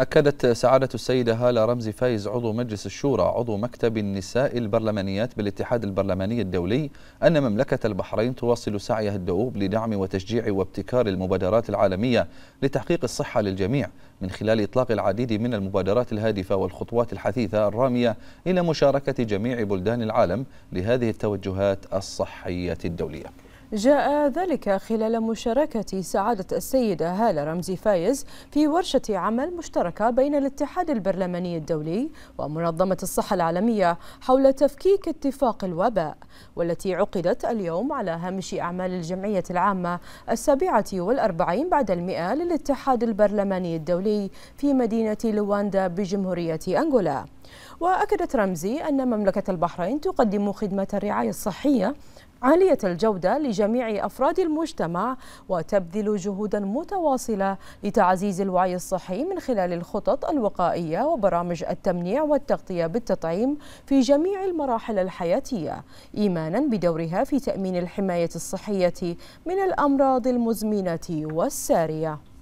أكدت سعادة السيدة هالة رمزي فايز عضو مجلس الشورى عضو مكتب النساء البرلمانيات بالاتحاد البرلماني الدولي أن مملكة البحرين تواصل سعيها الدؤوب لدعم وتشجيع وابتكار المبادرات العالمية لتحقيق الصحة للجميع من خلال إطلاق العديد من المبادرات الهادفة والخطوات الحثيثة الرامية إلى مشاركة جميع بلدان العالم لهذه التوجهات الصحية الدولية جاء ذلك خلال مشاركة سعادة السيدة هالة رمزي فايز في ورشة عمل مشتركة بين الاتحاد البرلماني الدولي ومنظمة الصحة العالمية حول تفكيك اتفاق الوباء والتي عقدت اليوم على هامش أعمال الجمعية العامة السابعة والأربعين بعد المئة للاتحاد البرلماني الدولي في مدينة لواندا بجمهورية أنغولا وأكدت رمزي أن مملكة البحرين تقدم خدمة الرعاية الصحية عالية الجودة لجميع أفراد المجتمع وتبذل جهودا متواصلة لتعزيز الوعي الصحي من خلال الخطط الوقائية وبرامج التمنيع والتغطية بالتطعيم في جميع المراحل الحياتية إيمانا بدورها في تأمين الحماية الصحية من الأمراض المزمنة والسارية